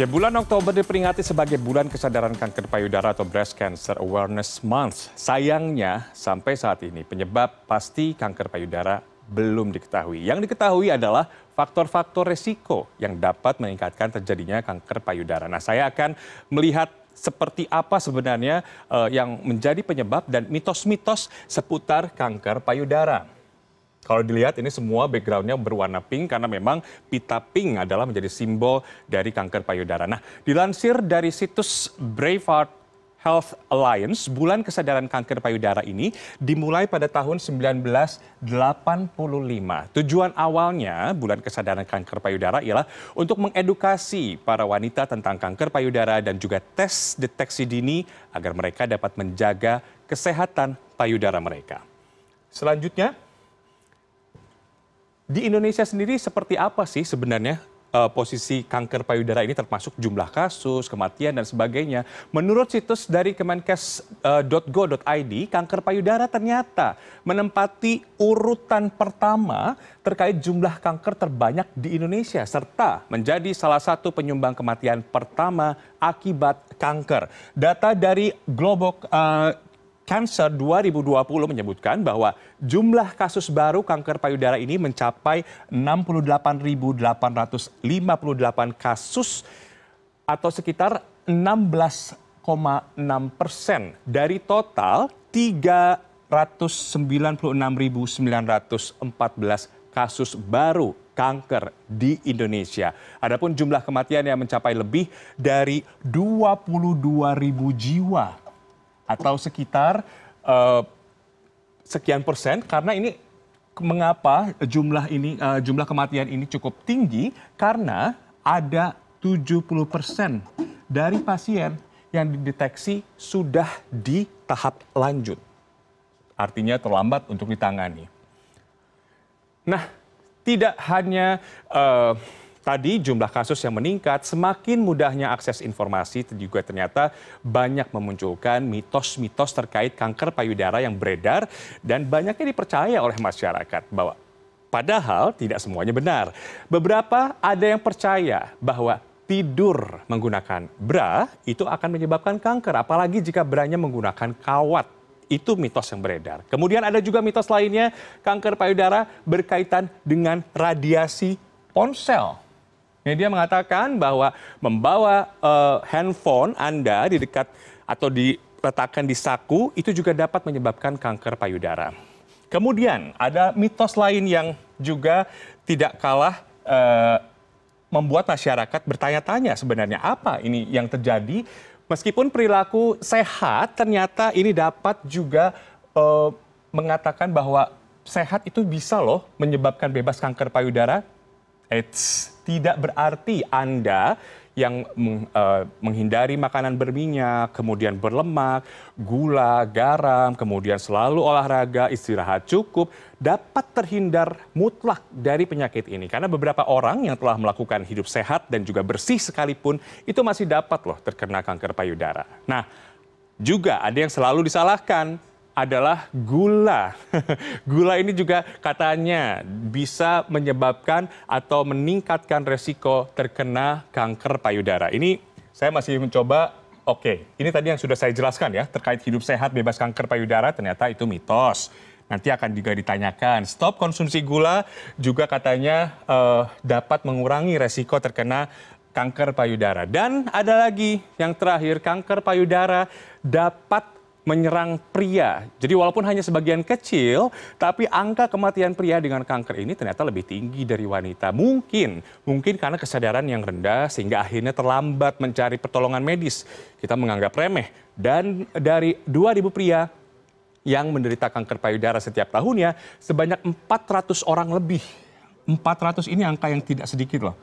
Ya, bulan Oktober diperingati sebagai bulan kesadaran kanker payudara atau Breast Cancer Awareness Month. Sayangnya, sampai saat ini penyebab pasti kanker payudara belum diketahui. Yang diketahui adalah faktor-faktor resiko yang dapat meningkatkan terjadinya kanker payudara. Nah, saya akan melihat seperti apa sebenarnya uh, yang menjadi penyebab dan mitos-mitos seputar kanker payudara. Kalau dilihat ini semua backgroundnya berwarna pink karena memang pita pink adalah menjadi simbol dari kanker payudara. Nah, dilansir dari situs Braveheart Health Alliance, bulan kesadaran kanker payudara ini dimulai pada tahun 1985. Tujuan awalnya bulan kesadaran kanker payudara ialah untuk mengedukasi para wanita tentang kanker payudara dan juga tes deteksi dini agar mereka dapat menjaga kesehatan payudara mereka. Selanjutnya, di Indonesia sendiri seperti apa sih sebenarnya uh, posisi kanker payudara ini termasuk jumlah kasus, kematian dan sebagainya. Menurut situs dari kemenkes.go.id, eh, kanker payudara ternyata menempati urutan pertama terkait jumlah kanker terbanyak di Indonesia serta menjadi salah satu penyumbang kematian pertama akibat kanker. Data dari Globok uh, Cancer 2020 menyebutkan bahwa jumlah kasus baru kanker payudara ini mencapai 68.858 kasus atau sekitar 16,6 persen dari total 396.914 kasus baru kanker di Indonesia. Adapun jumlah kematian yang mencapai lebih dari 22.000 jiwa atau sekitar eh, sekian persen karena ini mengapa jumlah ini eh, jumlah kematian ini cukup tinggi karena ada 70 persen dari pasien yang dideteksi sudah di tahap lanjut. Artinya terlambat untuk ditangani. Nah, tidak hanya uh, Tadi jumlah kasus yang meningkat, semakin mudahnya akses informasi juga ternyata banyak memunculkan mitos-mitos terkait kanker payudara yang beredar dan banyaknya dipercaya oleh masyarakat bahwa padahal tidak semuanya benar. Beberapa ada yang percaya bahwa tidur menggunakan bra itu akan menyebabkan kanker apalagi jika branya menggunakan kawat itu mitos yang beredar. Kemudian ada juga mitos lainnya, kanker payudara berkaitan dengan radiasi ponsel. Dia mengatakan bahwa membawa uh, handphone Anda di dekat atau diletakkan di saku itu juga dapat menyebabkan kanker payudara. Kemudian ada mitos lain yang juga tidak kalah uh, membuat masyarakat bertanya-tanya sebenarnya apa ini yang terjadi. Meskipun perilaku sehat, ternyata ini dapat juga uh, mengatakan bahwa sehat itu bisa loh menyebabkan bebas kanker payudara. Eits, tidak berarti Anda yang uh, menghindari makanan berminyak, kemudian berlemak, gula, garam, kemudian selalu olahraga, istirahat cukup, dapat terhindar mutlak dari penyakit ini. Karena beberapa orang yang telah melakukan hidup sehat dan juga bersih sekalipun, itu masih dapat loh terkena kanker payudara. Nah, juga ada yang selalu disalahkan, adalah gula. gula ini juga katanya bisa menyebabkan atau meningkatkan resiko terkena kanker payudara. Ini saya masih mencoba Oke, ini tadi yang sudah saya jelaskan ya terkait hidup sehat bebas kanker payudara ternyata itu mitos. Nanti akan juga ditanyakan. Stop konsumsi gula juga katanya uh, dapat mengurangi resiko terkena kanker payudara. Dan ada lagi yang terakhir, kanker payudara dapat menyerang pria. Jadi walaupun hanya sebagian kecil, tapi angka kematian pria dengan kanker ini ternyata lebih tinggi dari wanita. Mungkin, mungkin karena kesadaran yang rendah sehingga akhirnya terlambat mencari pertolongan medis. Kita menganggap remeh. Dan dari 2.000 pria yang menderita kanker payudara setiap tahunnya, sebanyak 400 orang lebih. 400 ini angka yang tidak sedikit loh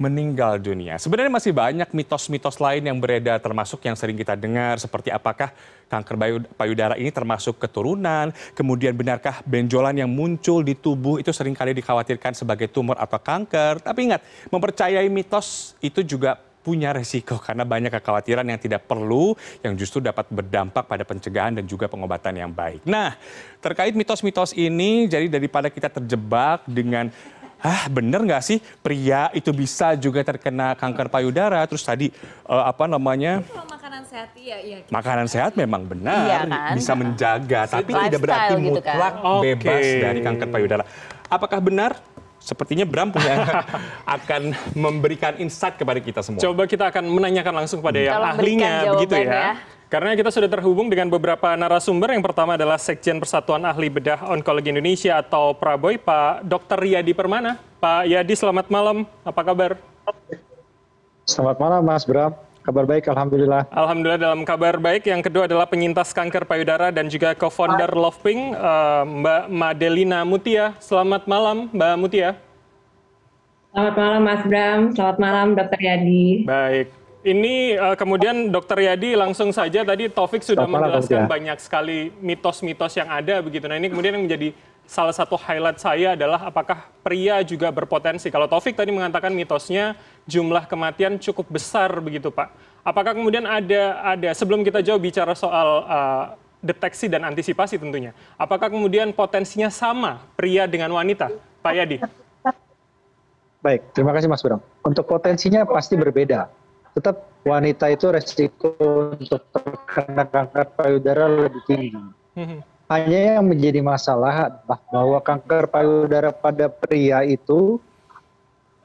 meninggal dunia. Sebenarnya masih banyak mitos-mitos lain yang beredar termasuk yang sering kita dengar seperti apakah kanker payudara ini termasuk keturunan, kemudian benarkah benjolan yang muncul di tubuh itu seringkali dikhawatirkan sebagai tumor atau kanker. Tapi ingat, mempercayai mitos itu juga punya resiko karena banyak kekhawatiran yang tidak perlu yang justru dapat berdampak pada pencegahan dan juga pengobatan yang baik. Nah, terkait mitos-mitos ini jadi daripada kita terjebak dengan ah bener nggak sih pria itu bisa juga terkena kanker payudara? Terus tadi uh, apa namanya? makanan sehat iya, iya. Gitu. Makanan sehat memang benar iya kan? bisa menjaga, si tapi tidak berarti gitu mutlak kan? bebas okay. dari kanker payudara. Apakah benar? Sepertinya Bram punya akan memberikan insight kepada kita semua. Coba kita akan menanyakan langsung kepada hmm. yang Tolong ahlinya, begitu ya. ya. Karena kita sudah terhubung dengan beberapa narasumber. Yang pertama adalah Sekjen Persatuan Ahli Bedah Onkologi Indonesia atau Praboy, Pak Dr. Yadi Permana. Pak Yadi, selamat malam. Apa kabar? Selamat malam, Mas Bram. Kabar baik, Alhamdulillah. Alhamdulillah dalam kabar baik. Yang kedua adalah penyintas kanker payudara dan juga co-founder Love Pink, eh, Mbak Madelina Mutia. Selamat malam, Mbak Mutia. Selamat malam, Mas Bram. Selamat malam, Dr. Yadi. Baik. Ini uh, kemudian Dokter Yadi langsung saja tadi Taufik sudah Selamat menjelaskan ya. banyak sekali mitos-mitos yang ada begitu. Nah ini kemudian yang menjadi salah satu highlight saya adalah apakah pria juga berpotensi. Kalau Taufik tadi mengatakan mitosnya jumlah kematian cukup besar begitu Pak. Apakah kemudian ada ada sebelum kita jauh bicara soal uh, deteksi dan antisipasi tentunya. Apakah kemudian potensinya sama pria dengan wanita, Pak Yadi? Baik, terima kasih Mas Bram. Untuk potensinya pasti berbeda tetap wanita itu resiko untuk terkena kanker payudara lebih tinggi. Hmm. Hanya yang menjadi masalah bahwa kanker payudara pada pria itu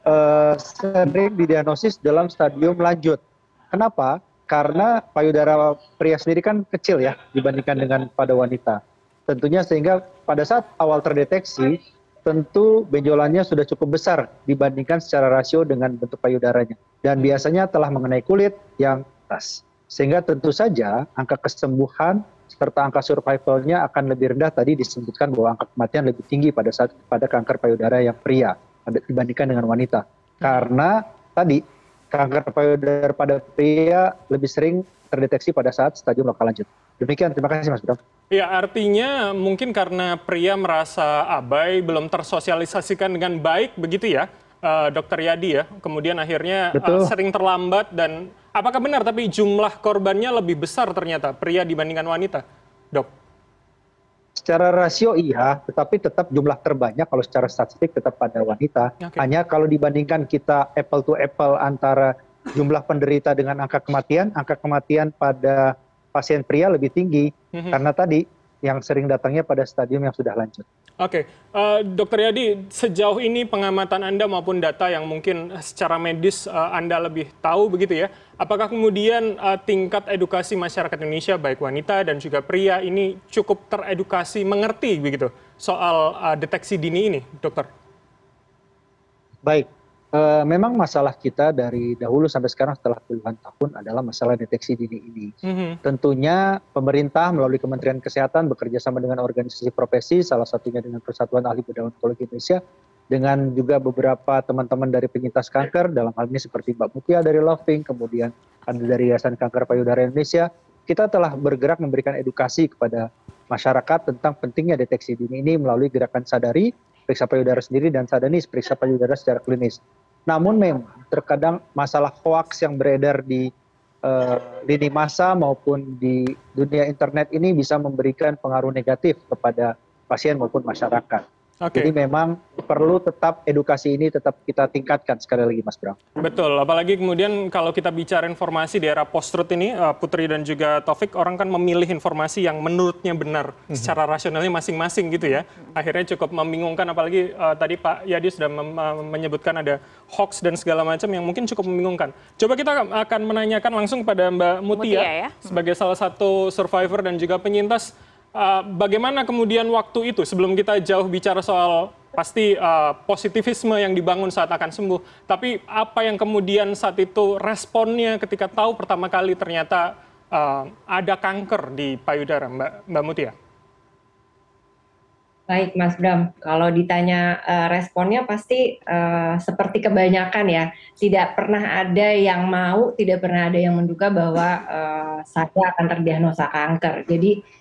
uh, sering didiagnosis dalam stadium lanjut. Kenapa? Karena payudara pria sendiri kan kecil ya dibandingkan dengan pada wanita. Tentunya sehingga pada saat awal terdeteksi tentu benjolannya sudah cukup besar dibandingkan secara rasio dengan bentuk payudaranya dan biasanya telah mengenai kulit yang keras. Sehingga tentu saja angka kesembuhan serta angka survivalnya akan lebih rendah tadi disebutkan bahwa angka kematian lebih tinggi pada saat pada kanker payudara yang pria dibandingkan dengan wanita. Karena tadi kanker payudara pada pria lebih sering terdeteksi pada saat stadium lokal lanjut. Demikian, terima kasih Mas Bram. Ya, artinya mungkin karena pria merasa abai, belum tersosialisasikan dengan baik begitu ya, Eh, dokter Yadi ya, kemudian akhirnya Uh, sering terlambat dan apakah benar tapi jumlah korbannya lebih besar ternyata pria dibandingkan wanita, dok? Secara rasio iya, tetapi tetap jumlah terbanyak kalau secara statistik tetap pada wanita. Okay. Hanya kalau dibandingkan kita apple to apple antara jumlah penderita dengan angka kematian, angka kematian pada pasien pria lebih tinggi mm -hmm. karena tadi yang sering datangnya pada stadium yang sudah lanjut. Oke, okay. uh, eh, Dokter Yadi, sejauh ini pengamatan Anda maupun data yang mungkin secara medis uh, Anda lebih tahu begitu ya, apakah kemudian uh, tingkat edukasi masyarakat Indonesia baik wanita dan juga pria ini cukup teredukasi mengerti begitu soal uh, deteksi dini ini, Dokter? Baik, Eh, memang masalah kita dari dahulu sampai sekarang setelah puluhan tahun adalah masalah deteksi dini ini. Mhm. Tentunya pemerintah melalui Kementerian Kesehatan bekerja sama dengan organisasi profesi, salah satunya dengan Persatuan Ahli Bedah Onkologi Indonesia, dengan juga beberapa teman-teman dari penyintas kanker, dalam hal ini seperti Mbak Mutia dari Loving, kemudian ada dari Yayasan Kanker Payudara Indonesia, kita telah bergerak memberikan edukasi kepada masyarakat tentang pentingnya deteksi dini ini melalui gerakan sadari periksa payudara sendiri dan sadanis periksa iya. payudara secara klinis. Namun memang terkadang masalah hoaks yang beredar di uh, lini masa maupun di dunia internet ini bisa memberikan pengaruh negatif kepada pasien maupun masyarakat. Jadi memang perlu tetap edukasi ini tetap kita tingkatkan sekali lagi Mas Bram. Betul, apalagi kemudian kalau kita bicara informasi di era post-truth ini eh, Putri dan juga Taufik orang kan memilih informasi yang menurutnya benar mm -hmm. secara rasionalnya masing-masing gitu ya. Akhirnya cukup membingungkan apalagi uh, tadi Pak Yadi sudah eh, menyebutkan ada hoax dan segala macam yang mungkin cukup membingungkan. Coba kita akan menanyakan langsung kepada Mbak Mutia, Mutia ya? sebagai salah satu survivor dan juga penyintas Eh, bagaimana kemudian waktu itu sebelum kita jauh bicara soal pasti uh, positivisme yang dibangun saat akan sembuh, tapi apa yang kemudian saat itu responnya ketika tahu pertama kali ternyata uh, ada kanker di payudara, Mbak, Mbak Mutia? Baik, Mas Bram. Kalau ditanya uh, responnya pasti uh, seperti kebanyakan ya, tidak pernah ada yang mau, tidak pernah ada yang menduga bahwa uh, saya akan terdiagnosa kanker. Jadi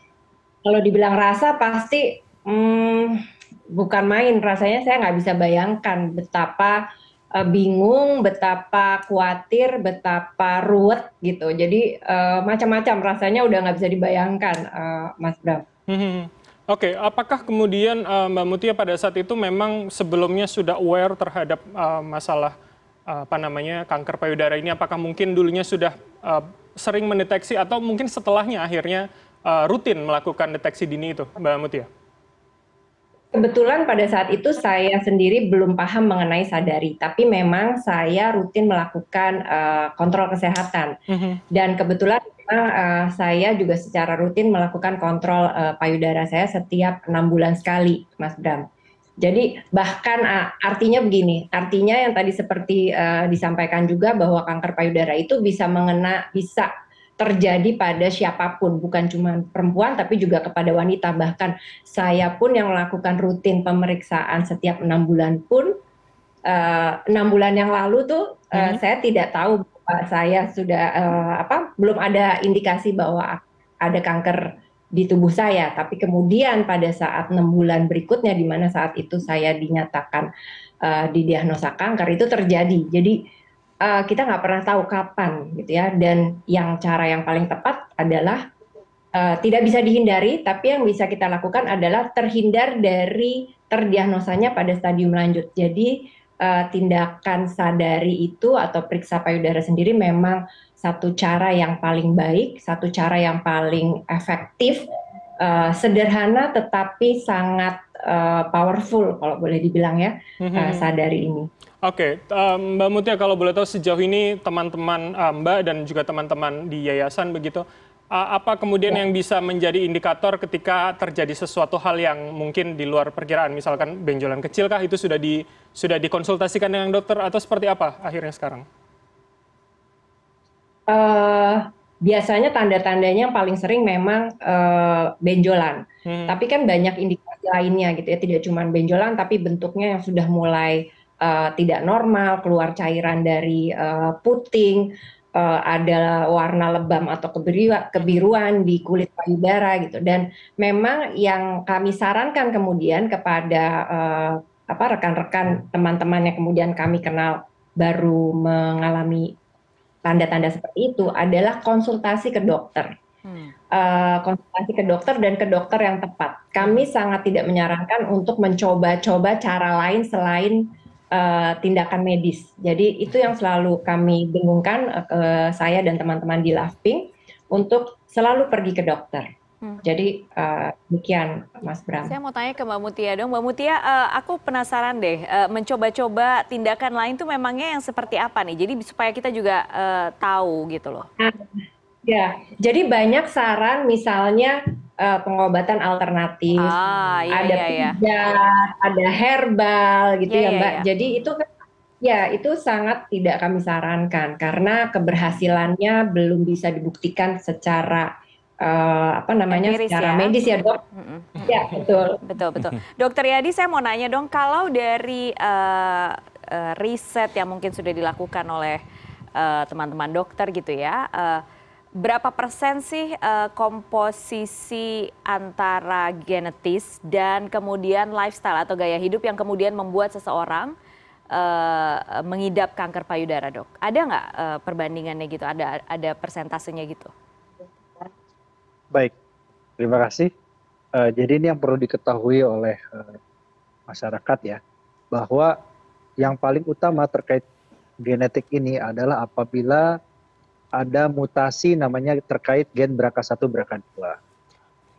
kalau dibilang rasa pasti hmm, bukan main rasanya saya nggak bisa bayangkan betapa uh, bingung, betapa khawatir, betapa ruwet gitu. Jadi uh, macam-macam rasanya udah nggak bisa dibayangkan, uh, Mas Bram. Hmm, hmm, hmm. Oke, okay, apakah kemudian uh, Mbak Mutia pada saat itu memang sebelumnya sudah aware terhadap uh, masalah uh, apa namanya kanker payudara ini? Apakah mungkin dulunya sudah uh, sering mendeteksi atau mungkin setelahnya akhirnya Eh, rutin melakukan deteksi dini itu, Mbak Mutia? Kebetulan pada saat itu saya sendiri belum paham mengenai sadari, tapi memang saya rutin melakukan uh, kontrol kesehatan. Mhm. Dan kebetulan memang uh, saya juga secara rutin melakukan kontrol uh, payudara saya setiap enam bulan sekali, Mas Bram. Jadi bahkan uh, artinya begini, artinya yang tadi seperti uh, disampaikan juga bahwa kanker payudara itu bisa mengena, bisa terjadi pada siapapun, bukan cuma perempuan tapi juga kepada wanita. Bahkan saya pun yang melakukan rutin pemeriksaan setiap enam bulan pun eh, enam uh, bulan yang lalu tuh uh, hmm. saya tidak tahu bahwa saya sudah uh, apa belum ada indikasi bahwa ada kanker di tubuh saya. Tapi kemudian pada saat enam bulan berikutnya, di mana saat itu saya dinyatakan uh, didiagnosa kanker itu terjadi. Jadi uh, kita nggak pernah tahu kapan gitu ya dan yang cara yang paling tepat adalah uh, tidak bisa dihindari tapi yang bisa kita lakukan adalah terhindar dari terdiagnosanya pada stadium lanjut jadi uh, tindakan sadari itu atau periksa payudara sendiri memang satu cara yang paling baik satu cara yang paling efektif uh, sederhana tetapi sangat uh, powerful kalau boleh dibilang ya uh, sadari ini Oke, Mbak Mutia kalau boleh tahu sejauh ini teman-teman eh, Mbak dan juga teman-teman di yayasan begitu, apa kemudian ya. yang bisa menjadi indikator ketika terjadi sesuatu hal yang mungkin di luar perkiraan, misalkan benjolan kecilkah itu sudah di sudah dikonsultasikan dengan dokter atau seperti apa akhirnya sekarang? Uh, biasanya tanda-tandanya yang paling sering memang uh, benjolan. Hmm. Tapi kan banyak indikasi lainnya gitu ya, tidak cuma benjolan tapi bentuknya yang sudah mulai uh, tidak normal, keluar cairan dari uh, puting, uh, ada warna lebam atau kebiruan, kebiruan di kulit payudara gitu. Dan memang yang kami sarankan kemudian kepada uh, apa rekan-rekan teman-teman yang kemudian kami kenal baru mengalami tanda-tanda seperti itu adalah konsultasi ke dokter. Uh, konsultasi ke dokter dan ke dokter yang tepat. Kami sangat tidak menyarankan untuk mencoba-coba cara lain selain uh, tindakan medis. Jadi itu yang selalu kami bingungkan uh, ke saya dan teman-teman di Laughing untuk selalu pergi ke dokter. Hmm. Jadi uh, demikian Mas Bram. Saya mau tanya ke Mbak Mutia dong. Mbak Mutia, uh, aku penasaran deh, uh, mencoba-coba tindakan lain tuh memangnya yang seperti apa nih? Jadi supaya kita juga uh, tahu gitu loh. Ah, ya, jadi banyak saran misalnya uh, pengobatan alternatif, ah, iya, ada iya, iya. pijat, ada herbal gitu iya, ya iya, Mbak. Iya. Jadi itu kan, ya itu sangat tidak kami sarankan karena keberhasilannya belum bisa dibuktikan secara uh, apa namanya Empiris secara ya. medis ya dok. Mm -mm. Ya betul. Betul betul. Dokter Yadi saya mau nanya dong kalau dari uh, riset yang mungkin sudah dilakukan oleh teman-teman uh, dokter gitu ya. Uh, berapa persen sih uh, komposisi antara genetis dan kemudian lifestyle atau gaya hidup yang kemudian membuat seseorang uh, mengidap kanker payudara, dok? Ada nggak uh, perbandingannya gitu? Ada ada persentasenya gitu? Baik, terima kasih. Uh, jadi ini yang perlu diketahui oleh uh, masyarakat ya, bahwa yang paling utama terkait genetik ini adalah apabila ada mutasi namanya terkait gen BRCA1 BRCA2.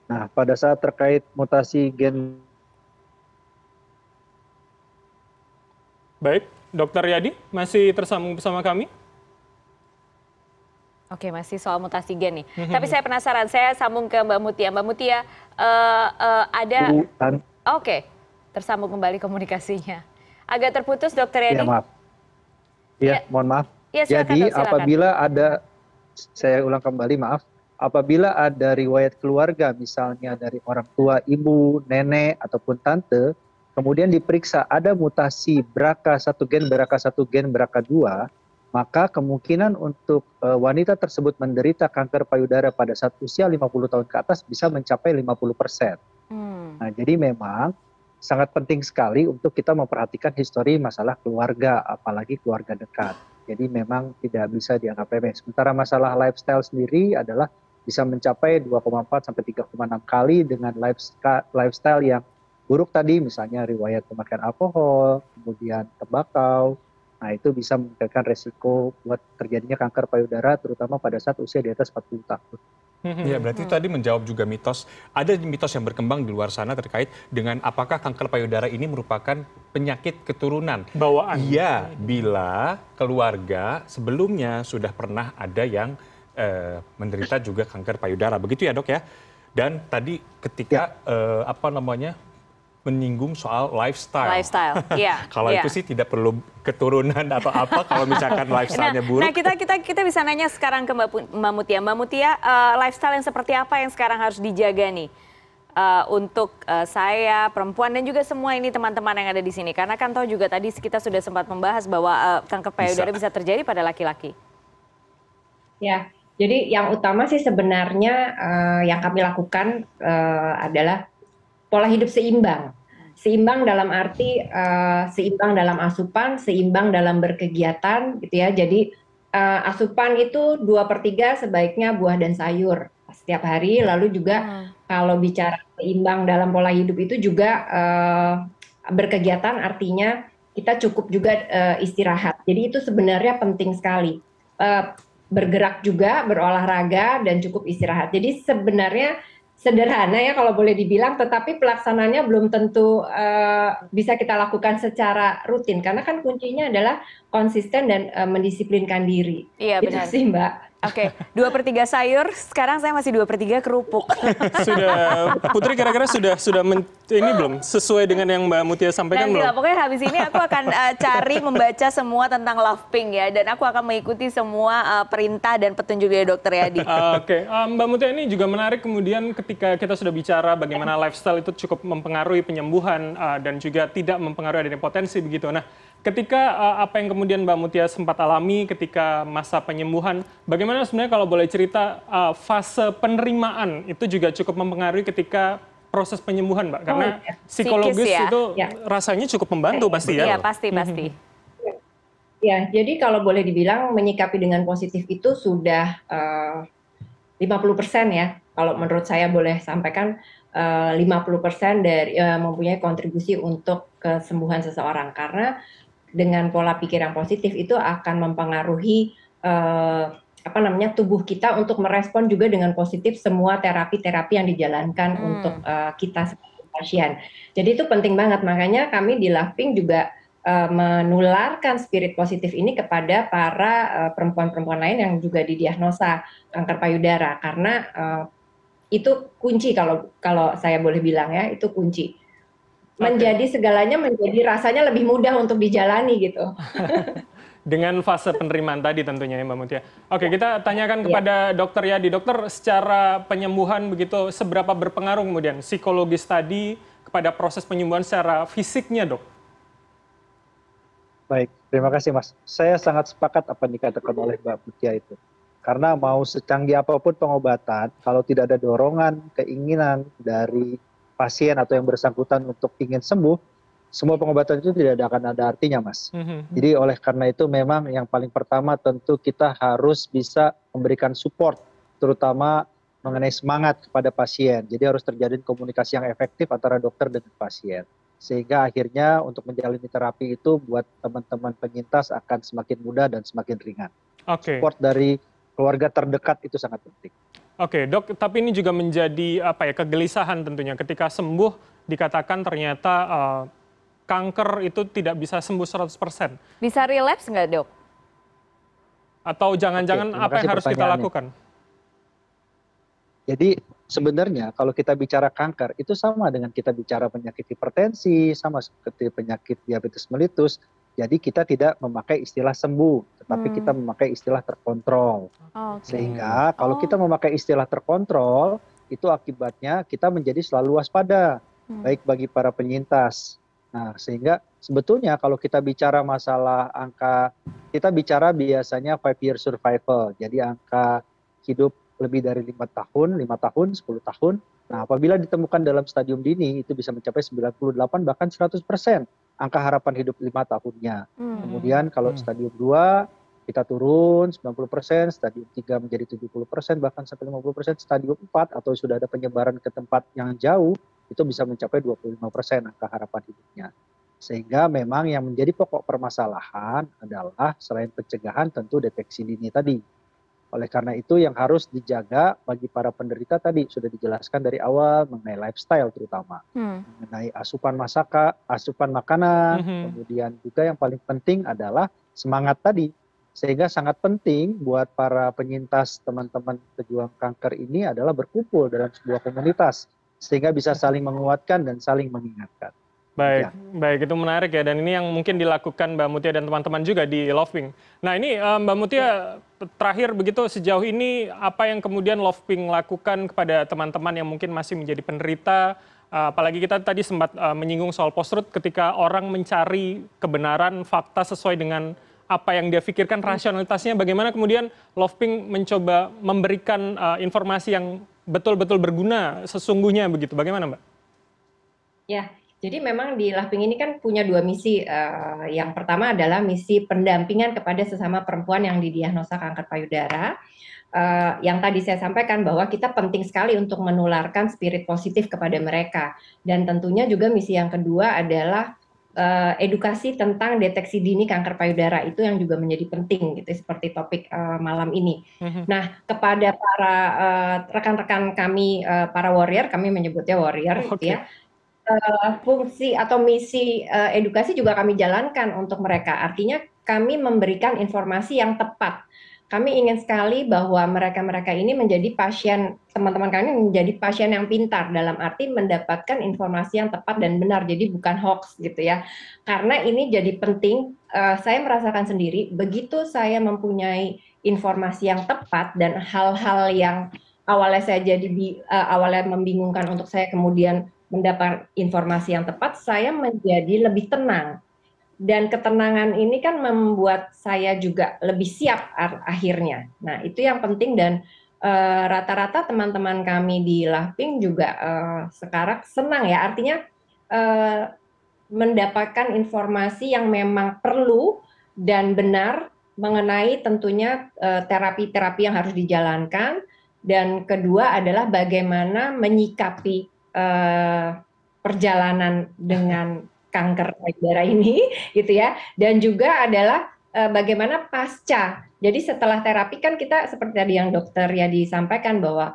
Nah, pada saat terkait mutasi gen Baik, Dokter Yadi masih tersambung bersama kami? Oke, masih soal mutasi gen nih. Mhm. Tapi saya penasaran, saya sambung ke Mbak Mutia. Mbak Mutia, uh, uh, ada... Oke, okay. tersambung kembali komunikasinya. Agak terputus, Dokter iya, Yadi. Ya, maaf. Ya, ya. mohon maaf. Ya, silakan, Jadi, silakan. apabila ada saya ulang kembali maaf apabila ada riwayat keluarga misalnya dari orang tua ibu nenek ataupun tante kemudian diperiksa ada mutasi brca satu gen brca satu gen brca dua, maka kemungkinan untuk e, wanita tersebut menderita kanker payudara pada saat usia 50 tahun ke atas bisa mencapai 50%. Hmm. Nah, jadi memang sangat penting sekali untuk kita memperhatikan histori masalah keluarga apalagi keluarga dekat. Jadi memang tidak bisa dianggap remeh. Sementara masalah lifestyle sendiri adalah bisa mencapai 2,4 sampai 3,6 kali dengan lifestyle yang buruk tadi misalnya riwayat pemakaian alkohol, kemudian tembakau. Nah, itu bisa meningkatkan resiko buat terjadinya kanker payudara terutama pada saat usia di atas 40 tahun. Mm-hmm. Ya berarti itu mm-hmm. tadi menjawab juga mitos. Ada mitos yang berkembang di luar sana terkait dengan apakah kanker payudara ini merupakan penyakit keturunan. Bawaan. Iya, bila keluarga sebelumnya sudah pernah ada yang eh, menderita juga kanker payudara. Begitu ya dok ya. Dan tadi ketika ya. Eh, apa namanya menyinggung soal lifestyle. Lifestyle, iya. kalau yeah. itu sih tidak perlu keturunan atau apa kalau misalkan nah, lifestyle-nya buruk. Nah, kita kita kita bisa nanya sekarang ke Mbak, Mbak Mutia. Mbak Mutia, uh, lifestyle yang seperti apa yang sekarang harus dijaga nih? Uh, untuk uh, saya, perempuan dan juga semua ini teman-teman yang ada di sini. Karena kan tahu juga tadi kita sudah sempat membahas bahwa uh, kanker payudara bisa. bisa terjadi pada laki-laki. Ya, jadi yang utama sih sebenarnya uh, yang kami lakukan uh, adalah pola hidup seimbang seimbang dalam arti uh, seimbang dalam asupan, seimbang dalam berkegiatan gitu ya. Jadi uh, asupan itu dua per sebaiknya buah dan sayur setiap hari. Iya. Lalu juga hmm. kalau bicara seimbang dalam pola hidup itu juga uh, berkegiatan artinya kita cukup juga uh, istirahat. Jadi itu sebenarnya penting sekali. Uh, bergerak juga, berolahraga dan cukup istirahat. Jadi sebenarnya sederhana ya kalau boleh dibilang, tetapi pelaksanaannya belum tentu uh, bisa kita lakukan secara rutin karena kan kuncinya adalah konsisten dan uh, mendisiplinkan diri. Iya Itu sih Mbak. Oke, dua per tiga sayur. Sekarang saya masih dua per tiga kerupuk. sudah, Putri kira-kira sudah sudah men, ini belum sesuai dengan yang Mbak Mutia sampaikan Nanti iya, belum? Lah, pokoknya habis ini aku akan uh, cari membaca semua tentang Love Pink ya, dan aku akan mengikuti semua uh, perintah dan petunjuk dari Dokter Yadi. Uh, Oke, okay. Ah, um, Mbak Mutia ini juga menarik kemudian ketika kita sudah bicara bagaimana lifestyle itu cukup mempengaruhi penyembuhan uh, dan juga tidak mempengaruhi adanya potensi begitu. Nah ketika uh, apa yang kemudian Mbak Mutia sempat alami ketika masa penyembuhan, bagaimana sebenarnya kalau boleh cerita uh, fase penerimaan itu juga cukup mempengaruhi ketika proses penyembuhan, Mbak? Karena oh, iya. psikologis Sikis, ya. itu ya. rasanya cukup membantu pasti ya. Iya, pasti pasti. Mhm. Ya, jadi kalau boleh dibilang menyikapi dengan positif itu sudah eh, uh, 50% ya. Kalau menurut saya boleh sampaikan uh, 50% dari uh, mempunyai kontribusi untuk kesembuhan seseorang karena dengan pola pikir yang positif itu akan mempengaruhi eh, apa namanya tubuh kita untuk merespon juga dengan positif semua terapi-terapi yang dijalankan hmm. untuk eh, kita sebagai pasien. Jadi itu penting banget makanya kami di Laughing juga eh, menularkan spirit positif ini kepada para eh, perempuan-perempuan lain yang juga didiagnosa kanker payudara karena eh, itu kunci kalau kalau saya boleh bilang ya itu kunci menjadi segalanya menjadi rasanya lebih mudah untuk dijalani gitu. Dengan fase penerimaan tadi tentunya ya Mbak Mutia. Oke, ya. kita tanyakan ya. kepada ya. dokter Yadi. Dokter, secara penyembuhan begitu seberapa berpengaruh kemudian psikologis tadi kepada proses penyembuhan secara fisiknya, Dok? Baik, terima kasih Mas. Saya sangat sepakat apa yang dikatakan oleh Mbak Mutia itu. Karena mau secanggih apapun pengobatan, kalau tidak ada dorongan, keinginan dari pasien atau yang bersangkutan untuk ingin sembuh, semua pengobatan itu tidak akan ada artinya, Mas. Mm-hmm. Jadi oleh karena itu memang yang paling pertama tentu kita harus bisa memberikan support, terutama mengenai semangat kepada pasien. Jadi harus terjadi komunikasi yang efektif antara dokter dan pasien. Sehingga akhirnya untuk menjalani terapi itu buat teman-teman penyintas akan semakin mudah dan semakin ringan. Okay. Support dari keluarga terdekat itu sangat penting oke dok tapi ini juga menjadi apa ya kegelisahan tentunya ketika sembuh dikatakan ternyata eh, kanker itu tidak bisa sembuh 100%. Bisa relapse nggak dok? Atau jangan-jangan apa yang harus kita lakukan? Jadi sebenarnya kalau kita bicara kanker itu sama dengan kita bicara penyakit hipertensi, sama seperti penyakit diabetes melitus, jadi kita tidak memakai istilah sembuh, tetapi hmm. kita memakai istilah terkontrol. Oh, okay. Sehingga oh. kalau oh. kita memakai istilah terkontrol, itu akibatnya kita menjadi selalu waspada, hmm. baik bagi para penyintas. Nah, sehingga sebetulnya kalau kita bicara masalah angka, kita bicara biasanya five year survival, jadi angka hidup lebih dari lima tahun, lima tahun, 10 tahun. Nah, apabila ditemukan dalam stadium dini, itu bisa mencapai 98 bahkan 100 persen angka harapan hidup lima tahunnya. Hmm. Kemudian kalau hmm. stadium 2 kita turun 90 persen, stadium 3 menjadi 70 persen, bahkan sampai 50 persen, stadium 4 atau sudah ada penyebaran ke tempat yang jauh, itu bisa mencapai 25 persen angka harapan hidupnya. Sehingga memang yang menjadi pokok permasalahan adalah selain pencegahan tentu deteksi dini tadi. Oleh karena itu yang harus dijaga bagi para penderita tadi sudah dijelaskan dari awal mengenai lifestyle terutama, hmm. mengenai asupan masaka, asupan makanan, hmm. kemudian juga yang paling penting adalah semangat tadi. Sehingga sangat penting buat para penyintas teman-teman pejuang kanker ini adalah berkumpul dalam sebuah komunitas sehingga bisa saling menguatkan dan saling mengingatkan baik ya. baik itu menarik ya dan ini yang mungkin dilakukan mbak mutia dan teman teman juga di Love Pink. nah ini eh, mbak mutia ya. terakhir begitu sejauh ini apa yang kemudian Love Pink lakukan kepada teman teman yang mungkin masih menjadi penderita eh, apalagi kita tadi sempat eh, menyinggung soal postrut ketika orang mencari kebenaran fakta sesuai dengan apa yang dia pikirkan hmm. rasionalitasnya bagaimana kemudian Love Pink mencoba memberikan informasi yang betul-betul berguna sesungguhnya begitu bagaimana Mbak? Ya, jadi memang di Laughing ini kan punya dua misi. Uh, yang pertama adalah misi pendampingan kepada sesama perempuan yang didiagnosa kanker payudara. Uh, yang tadi saya sampaikan bahwa kita penting sekali untuk menularkan spirit positif kepada mereka. Dan tentunya juga misi yang kedua adalah eh, edukasi tentang deteksi dini kanker payudara itu yang juga menjadi penting gitu seperti topik uh, malam ini. Mm-hmm. Nah, kepada para rekan rekan-rekan kami uh, para warrior, kami menyebutnya warrior okay. gitu ya Eh, fungsi atau misi uh, edukasi juga kami jalankan untuk mereka. Artinya kami memberikan informasi yang tepat. Kami ingin sekali bahwa mereka-mereka ini menjadi pasien, teman-teman kami menjadi pasien yang pintar dalam arti mendapatkan informasi yang tepat dan benar, jadi bukan hoax gitu ya. Karena ini jadi penting, uh, saya merasakan sendiri, begitu saya mempunyai informasi yang tepat dan hal-hal yang awalnya saya jadi uh, awalnya membingungkan untuk saya kemudian mendapat informasi yang tepat, saya menjadi lebih tenang. Dan ketenangan ini kan membuat saya juga lebih siap akhirnya. Nah, itu yang penting dan rata eh, rata-rata teman-teman kami di Lahping juga uh, sekarang senang ya. Artinya uh, mendapatkan informasi yang memang perlu dan benar mengenai tentunya terapi-terapi yang harus dijalankan dan kedua adalah bagaimana menyikapi Eh, perjalanan dengan kanker payudara ini gitu ya dan juga adalah uh, bagaimana pasca jadi setelah terapi kan kita seperti tadi yang dokter ya disampaikan bahwa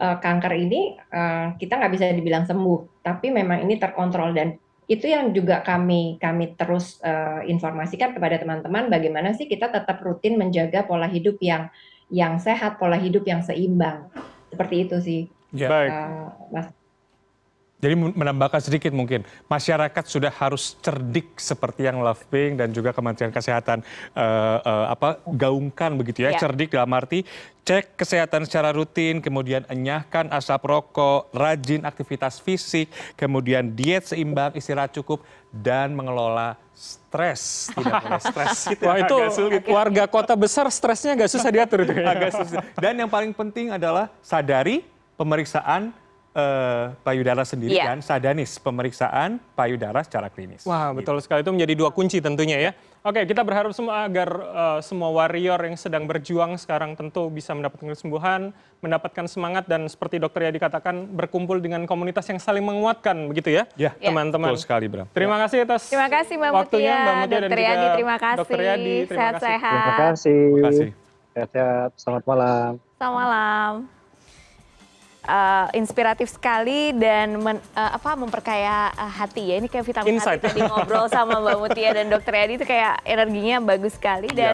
uh, kanker ini uh, kita nggak bisa dibilang sembuh tapi memang ini terkontrol dan itu yang juga kami kami terus uh, informasikan kepada teman-teman bagaimana sih kita tetap rutin menjaga pola hidup yang yang sehat pola hidup yang seimbang seperti itu sih yeah. Ya. uh, mas jadi menambahkan sedikit mungkin, masyarakat sudah harus cerdik seperti yang Loving dan juga Kementerian Kesehatan uh, uh, apa gaungkan begitu ya, yeah. cerdik dalam arti cek kesehatan secara rutin, kemudian enyahkan asap rokok, rajin aktivitas fisik, kemudian diet seimbang, istirahat cukup dan mengelola stres tidak boleh stres gitu. Ya. Wah itu sulit. warga kota besar stresnya agak susah diatur ya. agak susah. Dan yang paling penting adalah sadari pemeriksaan eh, payudara sendiri yeah. kan sadanis pemeriksaan payudara secara klinis. Wah, gitu. betul sekali itu menjadi dua kunci tentunya ya. Oke, kita berharap semua agar uh, semua warrior yang sedang berjuang sekarang tentu bisa mendapatkan kesembuhan, mendapatkan semangat dan seperti dokter ya dikatakan berkumpul dengan komunitas yang saling menguatkan begitu ya, Ya. ya. teman-teman. Betul sekali Bram. Terima ya. kasih atas Terima kasih Mbak waktunya Mbak Mutia dan juga Yadi, terima kasih. Dokter Yadi. Terima kasih. Sehat-sehat. Terima kasih. Terima kasih. Sehat-sehat. Selamat malam. Selamat malam uh, inspiratif sekali dan men, uh, apa memperkaya uh, hati ya. Ini kayak vitamin Insight. hati tadi ngobrol sama Mbak Mutia dan Dokter Edi itu kayak energinya bagus sekali dan iya.